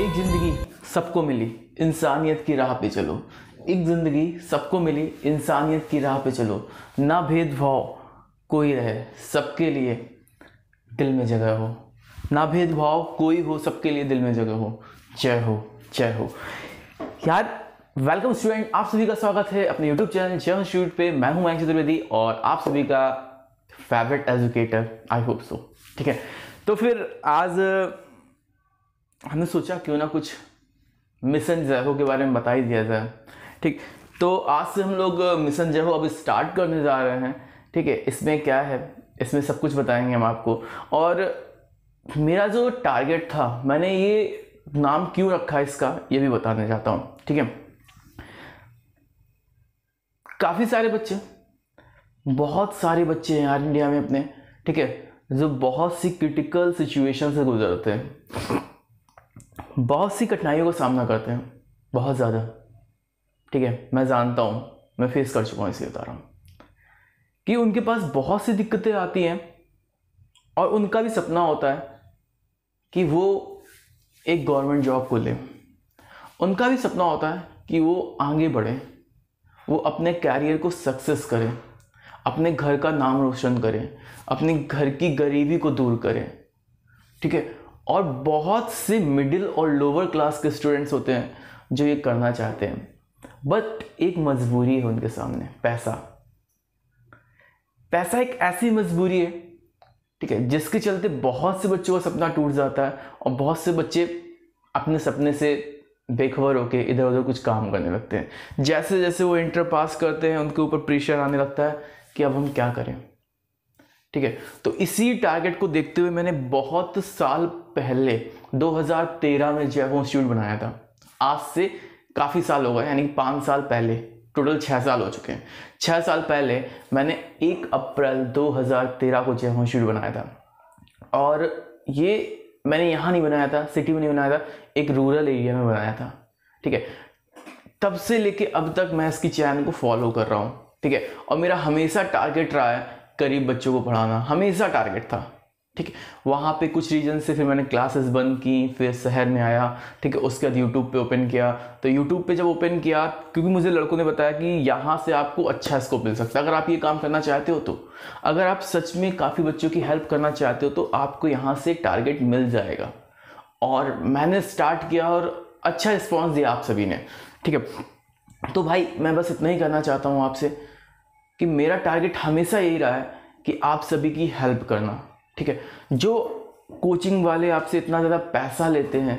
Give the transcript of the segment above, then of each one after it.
एक ज़िंदगी सबको मिली इंसानियत की राह पे चलो एक ज़िंदगी सबको मिली इंसानियत की राह पे चलो ना भेदभाव कोई रहे सबके लिए दिल में जगह हो ना भेदभाव कोई हो सबके लिए दिल में जगह हो जय हो जय हो यार वेलकम स्टूडेंट आप सभी का स्वागत है अपने यूट्यूब चैनल जय शूट पे मैं हूं मयंक चतुर्वेदी और आप सभी का favourite educator I hope so ठीक है तो फिर आज हमने सोचा क्यों ना कुछ मिशन जैहो के बारे में बता ही दिया जाए ठीक तो आज से हम लोग मिशन जहो अब स्टार्ट करने जा रहे हैं ठीक है इसमें क्या है इसमें सब कुछ बताएंगे हम आपको और मेरा जो टारगेट था मैंने ये नाम क्यों रखा है इसका ये भी बताने जाता हूँ ठीक है काफ़ी सारे बच्चे बहुत सारे बच्चे हैं यार इंडिया में अपने ठीक है जो बहुत सी क्रिटिकल सिचुएशन से गुजरते हैं बहुत सी कठिनाइयों का सामना करते हैं बहुत ज़्यादा ठीक है मैं जानता हूँ मैं फेस कर चुका हूँ इसे बता रहा हूँ कि उनके पास बहुत सी दिक्कतें आती हैं और उनका भी सपना होता है कि वो एक गवर्नमेंट जॉब को लें उनका भी सपना होता है कि वो आगे बढ़ें वो अपने कैरियर को सक्सेस करें अपने घर का नाम रोशन करें अपने घर की गरीबी को दूर करें ठीक है और बहुत से मिडिल और लोअर क्लास के स्टूडेंट्स होते हैं जो ये करना चाहते हैं बट एक मजबूरी है उनके सामने पैसा पैसा एक ऐसी मजबूरी है ठीक है जिसके चलते बहुत से बच्चों का सपना टूट जाता है और बहुत से बच्चे अपने सपने से बेखबर होकर इधर उधर कुछ काम करने लगते हैं जैसे जैसे वो इंटर पास करते हैं उनके ऊपर प्रेशर आने लगता है कि अब हम क्या करें ठीक है तो इसी टारगेट को देखते हुए मैंने बहुत साल पहले 2013 में जयहो इंस्टीट्यूट बनाया था आज से काफ़ी साल हो गए यानी कि पाँच साल पहले टोटल छः साल हो चुके हैं छः साल पहले मैंने एक अप्रैल 2013 को जयहो इंस्टीट्यूट बनाया था और ये मैंने यहाँ नहीं बनाया था सिटी में नहीं बनाया था एक रूरल एरिया में बनाया था ठीक है तब से लेके अब तक मैं इसकी चैनल को फॉलो कर रहा हूँ ठीक है और मेरा हमेशा टारगेट रहा है करीब बच्चों को पढ़ाना हमेशा टारगेट था ठीक है वहाँ पे कुछ रीजन से फिर मैंने क्लासेस बंद की फिर शहर में आया ठीक है उसके बाद यूट्यूब पे ओपन किया तो यूट्यूब पे जब ओपन किया क्योंकि मुझे लड़कों ने बताया कि यहाँ से आपको अच्छा स्कोप मिल सकता है अगर आप ये काम करना चाहते हो तो अगर आप सच में काफ़ी बच्चों की हेल्प करना चाहते हो तो आपको यहाँ से टारगेट मिल जाएगा और मैंने स्टार्ट किया और अच्छा रिस्पॉन्स दिया आप सभी ने ठीक है तो भाई मैं बस इतना ही कहना चाहता हूँ आपसे कि मेरा टारगेट हमेशा यही रहा है कि आप सभी की हेल्प करना ठीक है जो कोचिंग वाले आपसे इतना ज़्यादा पैसा लेते हैं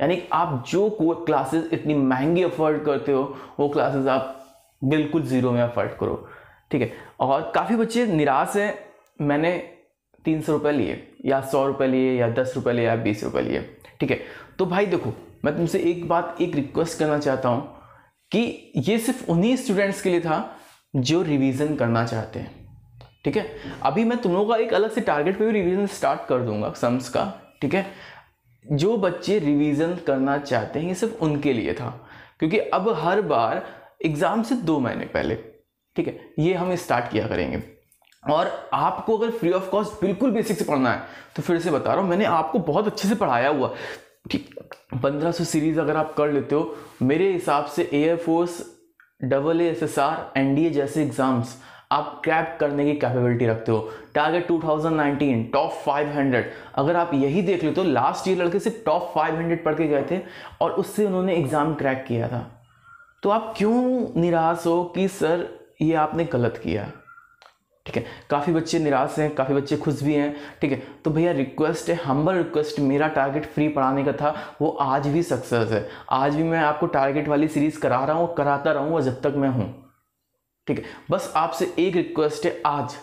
यानी आप जो क्लासेस इतनी महंगी अफोर्ड करते हो वो क्लासेस आप बिल्कुल ज़ीरो में अफोर्ड करो ठीक है और काफ़ी बच्चे निराश हैं मैंने तीन सौ रुपये लिए या सौ रुपये लिए या दस रुपये लिए या बीस रुपये लिए ठीक है तो भाई देखो मैं तुमसे एक बात एक रिक्वेस्ट करना चाहता हूँ कि ये सिर्फ उन्हीं स्टूडेंट्स के लिए था जो रिवीजन करना चाहते हैं ठीक है अभी मैं तुम लोगों का एक अलग से टारगेट पे भी रिवीजन स्टार्ट कर दूंगा सम्स का ठीक है जो बच्चे रिवीजन करना चाहते हैं ये सिर्फ उनके लिए था क्योंकि अब हर बार एग्ज़ाम से दो महीने पहले ठीक है ये हम स्टार्ट किया करेंगे और आपको अगर फ्री ऑफ कॉस्ट बिल्कुल बेसिक से पढ़ना है तो फिर से बता रहा हूँ मैंने आपको बहुत अच्छे से पढ़ाया हुआ ठीक पंद्रह सौ सीरीज़ अगर आप कर लेते हो मेरे हिसाब से air force double A S S R N D A जैसे एग्जाम्स आप क्रैप करने की कैपेबिलिटी रखते हो टारगेट 2019 टॉप 500 अगर आप यही देख लेते हो लास्ट ईयर लड़के सिर्फ टॉप 500 पढ़ के गए थे और उससे उन्होंने एग्ज़ाम क्रैक किया था तो आप क्यों निराश हो कि सर ये आपने गलत किया है ठीक है काफ़ी बच्चे निराश हैं काफ़ी बच्चे खुश भी हैं ठीक है तो भैया रिक्वेस्ट है हम्बल रिक्वेस्ट मेरा टारगेट फ्री पढ़ाने का था वो आज भी सक्सेस है आज भी मैं आपको टारगेट वाली सीरीज़ करा रहा हूँ कराता रहूँगा जब तक मैं हूँ ठीक है बस आपसे एक रिक्वेस्ट है आज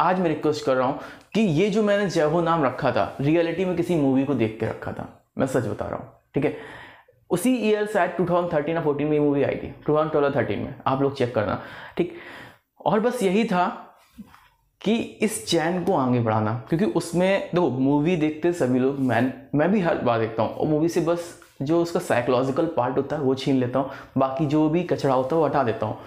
आज मैं रिक्वेस्ट कर रहा हूँ कि ये जो मैंने जय हो नाम रखा था रियलिटी में किसी मूवी को देख के रखा था मैं सच बता रहा हूँ ठीक है उसी ईयर शायद टू थाउजेंड थर्टीन या फोर्टीन में मूवी आई थी टू थाउजेंड ट्वेल्व थर्टीन में आप लोग चेक करना ठीक और बस यही था कि इस चैन को आगे बढ़ाना क्योंकि उसमें देखो मूवी देखते सभी लोग मैं मैं भी हर बार देखता हूँ और मूवी से बस जो उसका साइकोलॉजिकल पार्ट होता है वो छीन लेता हूँ बाकी जो भी कचरा होता है वो हटा देता हूँ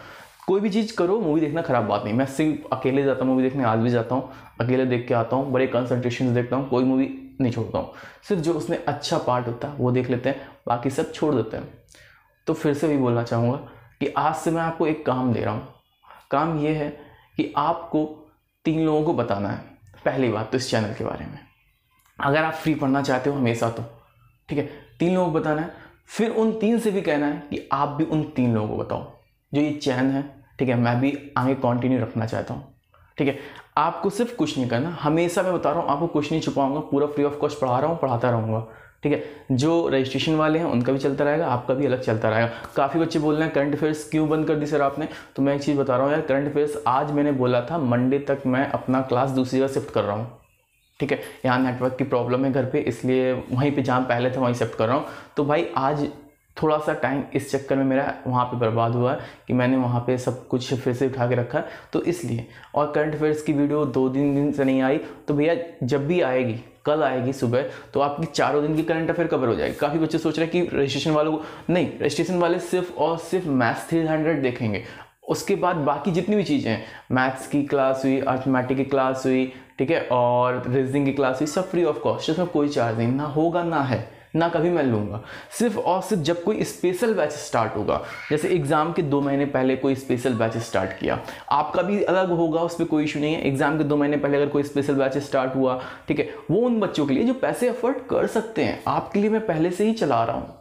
कोई भी चीज़ करो मूवी देखना ख़राब बात नहीं मैं सिर्फ अकेले जाता हूँ मूवी देखने आज भी जाता हूँ अकेले देख के आता हूँ बड़े कंसनट्रेशन देखता हूँ कोई मूवी नहीं छोड़ता हूँ सिर्फ जो उसमें अच्छा पार्ट होता है वो देख लेते हैं बाकी सब छोड़ देते हैं तो फिर से भी बोलना चाहूँगा कि आज से मैं आपको एक काम दे रहा हूँ काम ये है कि आपको तीन लोगों को बताना है पहली बात तो इस चैनल के बारे में अगर आप फ्री पढ़ना चाहते हो हमेशा तो ठीक है तीन लोगों को बताना है फिर उन तीन से भी कहना है कि आप भी उन तीन लोगों को बताओ जो ये चैन है ठीक है मैं भी आगे कंटिन्यू रखना चाहता हूँ ठीक है आपको सिर्फ कुछ नहीं करना हमेशा मैं बता रहा हूँ आपको कुछ नहीं छुपाऊंगा पूरा फ्री ऑफ कॉस्ट पढ़ा रहा हूँ पढ़ाता रहूँगा ठीक है जो रजिस्ट्रेशन वाले हैं उनका भी चलता रहेगा आपका भी अलग चलता रहेगा काफ़ी बच्चे बोल रहे हैं करंट अफेयर्स क्यों बंद कर दी सर आपने तो मैं एक चीज़ बता रहा हूँ यार करंट अफेयर्स आज मैंने बोला था मंडे तक मैं अपना क्लास दूसरी जगह शिफ्ट कर रहा हूँ ठीक है यहाँ नेटवर्क की प्रॉब्लम है घर पे इसलिए वहीं पे जहाँ पहले थे वहीं शिफ्ट कर रहा हूँ तो भाई आज थोड़ा सा टाइम इस चक्कर में मेरा वहाँ पे बर्बाद हुआ कि मैंने वहाँ पे सब कुछ फिर से उठा के रखा तो इसलिए और करंट अफेयर्स की वीडियो दो तीन दिन से नहीं आई तो भैया जब भी आएगी कल आएगी सुबह तो आपकी चारों दिन की करंट अफेयर कवर हो जाएगी काफ़ी बच्चे सोच रहे हैं कि रजिस्ट्रेशन वालों को नहीं रजिस्ट्रेशन वाले सिर्फ और सिर्फ मैथ्स थ्री हंड्रेड देखेंगे उसके बाद बाकी जितनी भी चीज़ें हैं मैथ्स की क्लास हुई अर्थमेटिक की क्लास हुई ठीक है और रीजनिंग की क्लास हुई सब फ्री ऑफ कॉस्ट उसमें कोई चार्ज नहीं ना होगा ना है ना कभी मैं लूँगा सिर्फ और सिर्फ जब कोई स्पेशल बैच स्टार्ट होगा जैसे एग्ज़ाम के दो महीने पहले कोई स्पेशल बैच स्टार्ट किया आपका भी अलग होगा उस पर कोई इशू नहीं है एग्ज़ाम के दो महीने पहले अगर कोई स्पेशल बैच स्टार्ट हुआ ठीक है वो उन बच्चों के लिए जो पैसे अफोर्ड कर सकते हैं आपके लिए मैं पहले से ही चला रहा हूँ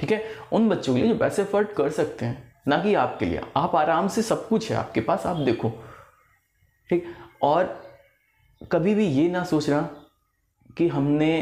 ठीक है उन बच्चों के लिए जो पैसे अफोर्ड कर सकते हैं ना कि आपके लिए आप आराम से सब कुछ है आपके पास आप देखो ठीक और कभी भी ये ना सोचना कि हमने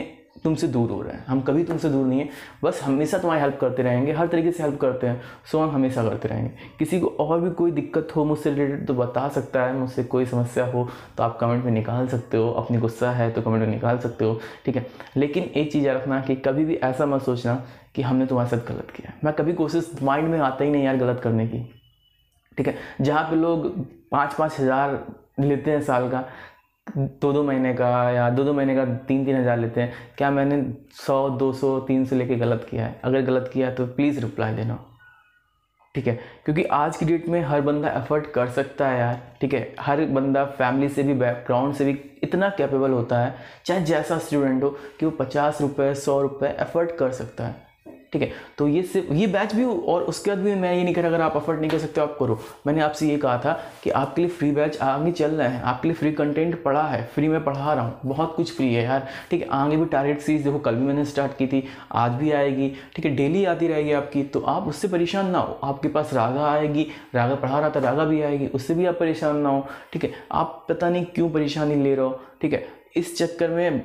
तुमसे दूर हो रहे हैं हम कभी तुमसे दूर नहीं है बस हमेशा तुम्हारी हेल्प करते रहेंगे हर तरीके से हेल्प करते हैं सो हम हमेशा करते रहेंगे किसी को और भी कोई दिक्कत हो मुझसे रिलेटेड तो बता सकता है मुझसे कोई समस्या हो तो आप कमेंट में निकाल सकते हो अपनी गुस्सा है तो कमेंट में निकाल सकते हो ठीक है लेकिन एक चीज़ याद रखना कि कभी भी ऐसा मत सोचना कि हमने तुम्हारे साथ गलत किया मैं कभी कोशिश माइंड में आता ही नहीं यार गलत करने की ठीक है जहाँ पे लोग पाँच पाँच हज़ार लेते हैं साल का दो दो महीने का या दो दो महीने का तीन तीन हज़ार लेते हैं क्या मैंने सौ दो सौ तीन सौ लेके गलत किया है अगर गलत किया है तो प्लीज़ रिप्लाई देना ठीक है क्योंकि आज की डेट में हर बंदा एफर्ट कर सकता है यार ठीक है हर बंदा फैमिली से भी बैकग्राउंड से भी इतना कैपेबल होता है चाहे जैसा स्टूडेंट हो कि वो पचास रुपये सौ रुपये एफर्ट कर सकता है ठीक है तो ये सिर्फ ये बैच भी और उसके बाद भी मैं ये नहीं कह रहा अगर आप अफोर्ड नहीं कर सकते आप करो मैंने आपसे ये कहा था कि आपके लिए फ्री बैच आगे चल रहे हैं आपके लिए फ्री कंटेंट पढ़ा है फ्री में पढ़ा रहा हूँ बहुत कुछ फ्री है यार ठीक है आगे भी टारगेट सीरीज देखो कल भी मैंने स्टार्ट की थी आज भी आएगी ठीक है डेली आती रहेगी आपकी तो आप उससे परेशान ना हो आपके पास रागा आएगी रागा पढ़ा रहा था रागा भी आएगी उससे भी आप परेशान ना हो ठीक है आप पता नहीं क्यों परेशानी ले रहे हो ठीक है इस चक्कर में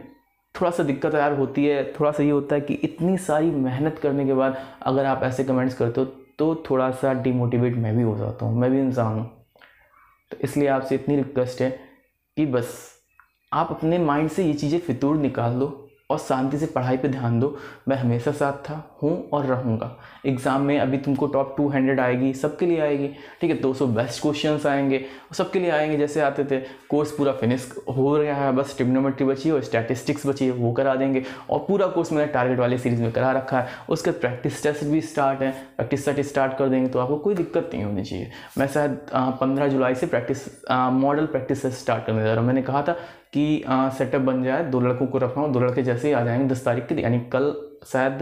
थोड़ा सा दिक्कत यार होती है थोड़ा सा ये होता है कि इतनी सारी मेहनत करने के बाद अगर आप ऐसे कमेंट्स करते हो तो थोड़ा सा डिमोटिवेट मैं भी हो जाता हूँ मैं भी इंसान हूँ तो इसलिए आपसे इतनी रिक्वेस्ट है कि बस आप अपने माइंड से ये चीज़ें फितूर निकाल दो और शांति से पढ़ाई पे ध्यान दो मैं हमेशा साथ था हूँ और रहूँगा एग्ज़ाम में अभी तुमको टॉप टू हंड्रेड आएगी सबके लिए आएगी ठीक है दो सौ बेस्ट क्वेश्चन आएंगे सबके लिए आएंगे जैसे आते थे कोर्स पूरा फिनिश हो रहा है बस टिग्नोमेट्री बची है और स्टैटिस्टिक्स बची है वो करा देंगे और पूरा कोर्स मैंने टारगेट वाले सीरीज़ में करा रखा है उसके प्रैक्टिस टेस्ट भी स्टार्ट है प्रैक्टिस सेट स्टार्ट कर देंगे तो आपको कोई दिक्कत नहीं होनी चाहिए मैं शायद पंद्रह जुलाई से प्रैक्टिस मॉडल प्रैक्टिस स्टार्ट करने जा रहा हूँ मैंने कहा था कि सेटअप बन जाए दो लड़कों को रखना हूँ दो लड़के जैसे ही आ जाएंगे दस तारीख के यानी कल शायद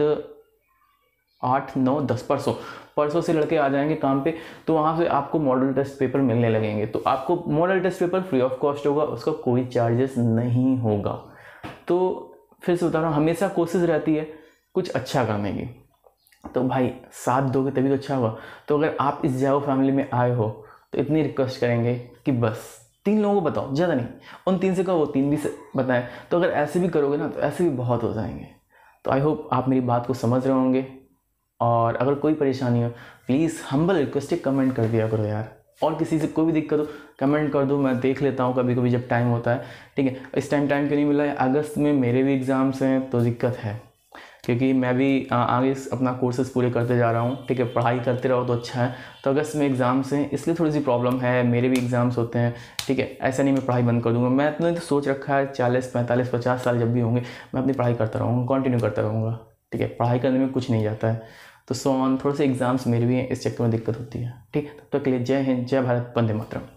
आठ नौ दस परसों परसों से लड़के आ जाएंगे काम पे तो वहाँ से आपको मॉडल टेस्ट पेपर मिलने लगेंगे तो आपको model test paper free of cost होगा उसका कोई चार्जेस नहीं होगा तो फिर से बता रहा हूँ हमेशा कोशिश रहती है कुछ अच्छा करने की तो भाई साथ दोगे तभी तो अच्छा होगा तो अगर आप इस जाओ फैमिली में आए हो तो इतनी रिक्वेस्ट करेंगे कि बस तीन लोगों को बताओ ज़्यादा नहीं उन तीन से कहो तीन भी से बताएं तो अगर ऐसे भी करोगे ना तो ऐसे भी बहुत हो जाएंगे तो आई होप आप मेरी बात को समझ रहे होंगे और अगर कोई परेशानी हो प्लीज़ हम्बल रिक्वेस्ट है कमेंट कर दिया करो यार और किसी से कोई भी दिक्कत हो कमेंट कर दो मैं देख लेता हूँ कभी कभी जब टाइम होता है ठीक है इस टाइम टाइम क्यों नहीं मिला है अगस्त में मेरे भी एग्ज़ाम्स हैं तो दिक्कत है क्योंकि मैं भी आगे अपना कोर्सेज पूरे करते जा रहा हूँ ठीक है पढ़ाई करते रहो तो अच्छा है तो अगस्त में एग्ज़ाम्स हैं इसलिए थोड़ी सी प्रॉब्लम है मेरे भी एग्ज़ाम्स होते हैं ठीक है ऐसा नहीं मैं पढ़ाई बंद कर दूँगा मैं इतना तो सोच रखा है चालीस पैंतालीस पचास साल जब भी होंगे मैं अपनी पढ़ाई करता रहूँगा कंटिन्यू करता रहूँगा ठीक है पढ़ाई करने में कुछ नहीं जाता है तो सो ऑन थोड़े से एग्ज़ाम्स मेरे भी हैं इस चक्कर में दिक्कत होती है ठीक तब तक के लिए जय हिंद जय भारत वंदे मातरम